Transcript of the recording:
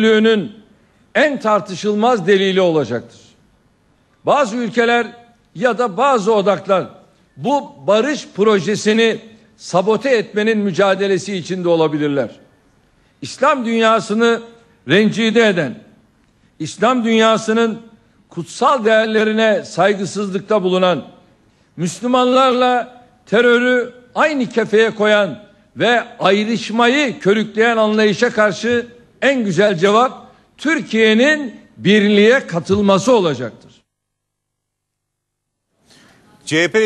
Bütünlüğünün en tartışılmaz delili olacaktır. Bazı ülkeler ya da bazı odaklar bu barış projesini sabote etmenin mücadelesi içinde olabilirler. İslam dünyasını rencide eden, İslam dünyasının kutsal değerlerine saygısızlıkta bulunan, Müslümanlarla terörü aynı kefeye koyan ve ayrışmayı körükleyen anlayışa karşı en güzel cevap Türkiye'nin birliğe katılması olacaktır. CHP